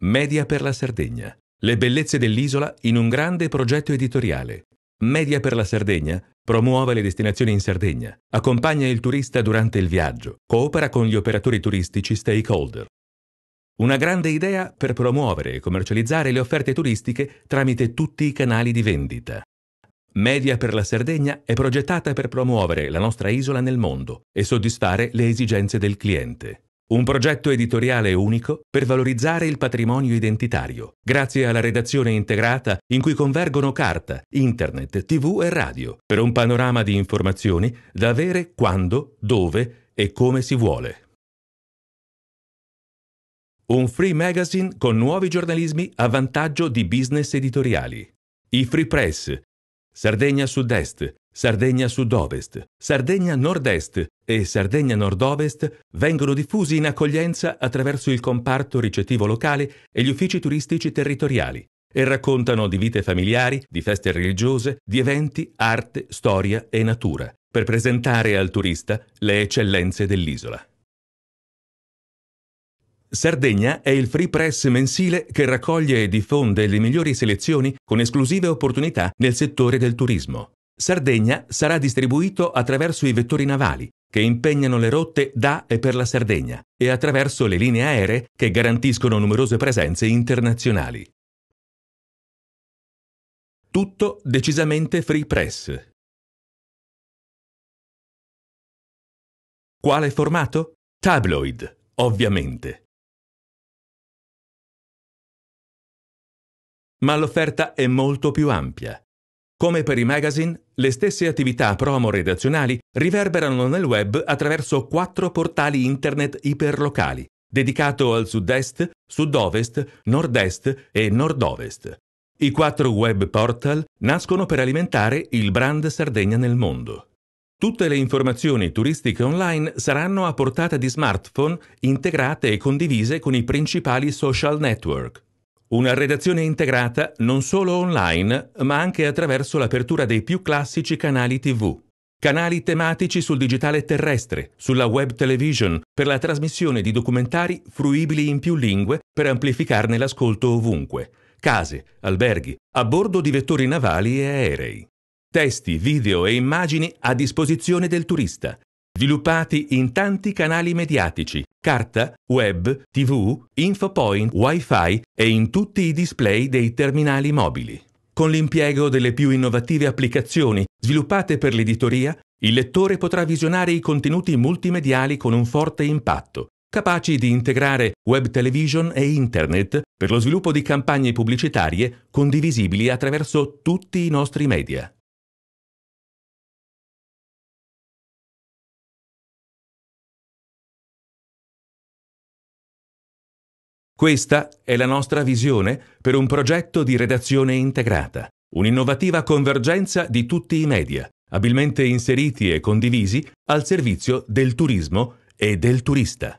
Media per la Sardegna. Le bellezze dell'isola in un grande progetto editoriale. Media per la Sardegna promuove le destinazioni in Sardegna, accompagna il turista durante il viaggio, coopera con gli operatori turistici stakeholder. Una grande idea per promuovere e commercializzare le offerte turistiche tramite tutti i canali di vendita. Media per la Sardegna è progettata per promuovere la nostra isola nel mondo e soddisfare le esigenze del cliente. Un progetto editoriale unico per valorizzare il patrimonio identitario, grazie alla redazione integrata in cui convergono carta, internet, tv e radio, per un panorama di informazioni da avere quando, dove e come si vuole. Un free magazine con nuovi giornalismi a vantaggio di business editoriali. I Free Press, Sardegna Sud-Est, Sardegna Sud-Ovest, Sardegna Nord-Est, e Sardegna Nord-Ovest vengono diffusi in accoglienza attraverso il comparto ricettivo locale e gli uffici turistici territoriali e raccontano di vite familiari, di feste religiose, di eventi, arte, storia e natura, per presentare al turista le eccellenze dell'isola. Sardegna è il free press mensile che raccoglie e diffonde le migliori selezioni con esclusive opportunità nel settore del turismo. Sardegna sarà distribuito attraverso i vettori navali, che impegnano le rotte da e per la Sardegna e attraverso le linee aeree che garantiscono numerose presenze internazionali. Tutto decisamente free press. Quale formato? Tabloid, ovviamente. Ma l'offerta è molto più ampia. Come per i magazine, le stesse attività promo redazionali riverberano nel web attraverso quattro portali internet iperlocali, dedicato al sud-est, sud-ovest, nord-est e nord-ovest. I quattro web portal nascono per alimentare il brand Sardegna nel mondo. Tutte le informazioni turistiche online saranno a portata di smartphone, integrate e condivise con i principali social network. Una redazione integrata non solo online, ma anche attraverso l'apertura dei più classici canali TV. Canali tematici sul digitale terrestre, sulla web television, per la trasmissione di documentari fruibili in più lingue per amplificarne l'ascolto ovunque. Case, alberghi, a bordo di vettori navali e aerei. Testi, video e immagini a disposizione del turista, sviluppati in tanti canali mediatici, carta, web, tv, infopoint, wifi e in tutti i display dei terminali mobili. Con l'impiego delle più innovative applicazioni sviluppate per l'editoria, il lettore potrà visionare i contenuti multimediali con un forte impatto, capaci di integrare web television e internet per lo sviluppo di campagne pubblicitarie condivisibili attraverso tutti i nostri media. Questa è la nostra visione per un progetto di redazione integrata, un'innovativa convergenza di tutti i media, abilmente inseriti e condivisi al servizio del turismo e del turista.